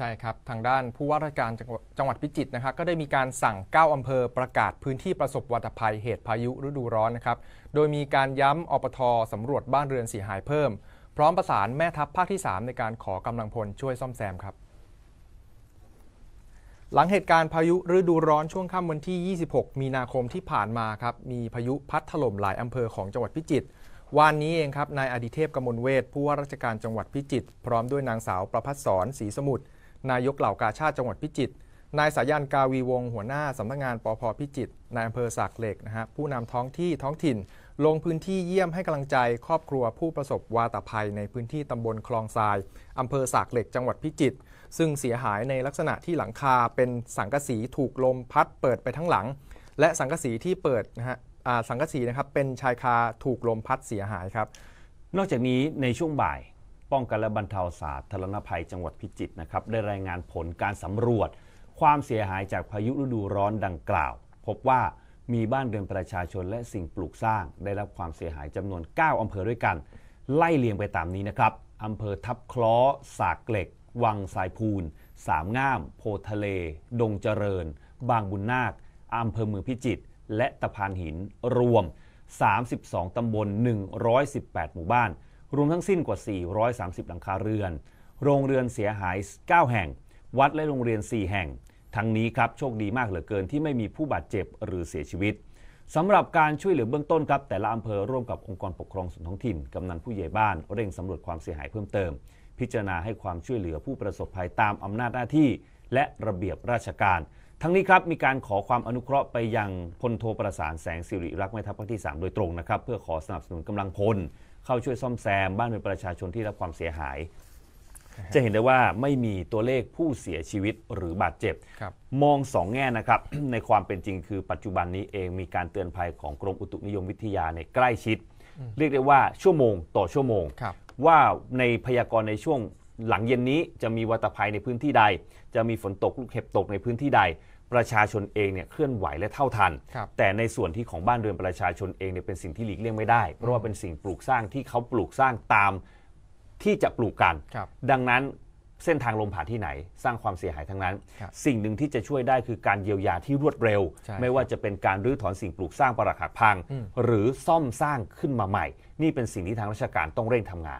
ใช่ครับ ทางด้านผู้ว่าราชการจังหวัดพิจิตรนะครับก็ได้มีการสั่ง 9อำเภอประกาศพื้นที่ประสบวัตภัยเหตุพายุฤดูร้อนนะครับโดยมีการย้ำอปทสำรวจบ้านเรือนเสียหายเพิ่ม พร้อมประสานแม่ทัพภาคที่ 3 ในการขอกำลังพลช่วยซ่อมแซมครับ หลังเหตุการณ์พายุฤดูร้อนช่วงค่ำวันที่ 26 มีนาคมที่ผ่านมาครับมีพายุพัดถล่มหลายอำเภอของจังหวัดพิจิตรวันนี้เองครับนายอดิเทพกมลเวทผู้ว่าราชการจังหวัดพิจิตรพร้อมด้วยนางสาวประพัฒสอนศรีสมุทรนายกเหล่ากาชาติจังหวัดพิจิตร นายสายันกาวีวงหัวหน้าสำนักงงานปพพิจิตรนายอำเภอสากเหล็กนะฮะผู้นำท้องที่ท้องถิ่น ลงพื้นที่เยี่ยมให้กำลังใจครอบครัวผู้ประสบวาตภัย ในพื้นที่ตำบลคลองทรายอำเภอสากเหล็ก จังหวัดพิจิตรซึ่งเสียหายในลักษณะที่หลังคาเป็นสังกะสีถูกลมพัด เปิดไปทั้งหลัง และสังกะสีที่เปิดนะฮะสังกะสีนะครับเป็นชายคาถูกลมพัดเสียหายครับ นอกจากนี้ในช่วงบ่ายป้องกันและบรรเทาสาธารณภัยจังหวัดพิจิตรนะครับได้รายงานผลการสำรวจ ความเสียหายจากพายุฤดูร้อนดังกล่าว พบว่ามีบ้านเรือนประชาชนและสิ่งปลูกสร้าง ได้รับความเสียหายจำนวน 9อำเภอด้วยกัน ไล่เลียงไปตามนี้นะครับอำเภอทับคล้อ สากเหล็ก วังสายพูน สามงาม โพทะเล ดงเจริญ บางบุญนาคอำเภอเมืองพิจิตรและตะพานหินรวม 32ตำบล118หมู่บ้านรวมทั้งสิ้นกว่า 430 หลังคาเรือน โรงเรือนเสียหาย 9 แห่ง วัดและโรงเรียน 4 แห่ง ทั้งนี้ครับ โชคดีมากเหลือเกินที่ไม่มีผู้บาดเจ็บหรือเสียชีวิต สำหรับการช่วยเหลือเบื้องต้นครับ แต่ละอำเภอร่วมกับองค์กรปกครองส่วนท้องถิ่น กำนันผู้ใหญ่บ้าน เร่งสำรวจความเสียหายเพิ่มเติม พิจารณาให้ความช่วยเหลือผู้ประสบภัยตามอำนาจหน้าที่ และระเบียบราชการทั้งนี้ครับ มีการขอความอนุเคราะห์ไปยังพลโทรประสานแสงสิริรักษ์แม่ทัพภาคที่ 3 โดยตรงนะครับ เพื่อขอสนับสนุนกำลังพล เข้าช่วยซ่อมแซม บ้านเรือนประชาชนที่รับความเสียหาย จะเห็นได้ว่าไม่มีตัวเลขผู้เสียชีวิตหรือบาดเจ็บมองสองแง่นะครับ ในความเป็นจริงคือปัจจุบันนี้เองมีการเตือนภัยของกรมอุตุนิยมวิทยาในใกล้ชิด เรียกได้ว่า ชั่วโมงต่อชั่วโมงว่าในพยากรณ์ในช่วงหลังเย็นนี้จะมีวัตภัยในพื้นที่ใด จะมีฝนตกลูกเห็บตกในพื้นที่ใด ประชาชนเองเนี่ยเคลื่อนไหวและเท่าทัน แต่ในส่วนที่ของบ้านเรือน ประชาชนเองเนี่ยเป็นสิ่งที่หลีกเลี่ยงไม่ได้ เพราะว่าเป็นสิ่งปลูกสร้างที่เขาปลูกสร้างตามที่จะปลูกกันดังนั้นเส้นทางลมผ่านที่ไหนสร้างความเสียหายทั้งนั้น สิ่งหนึ่งที่จะช่วยได้คือการเยียวยาที่รวดเร็ว ไม่ว่าจะเป็นการรื้อถอนสิ่งปลูกสร้างปรักหักพัง หรือซ่อมสร้างขึ้นมาใหม่ นี่เป็นสิ่งที่ทางราชการต้องเร่งทำงาน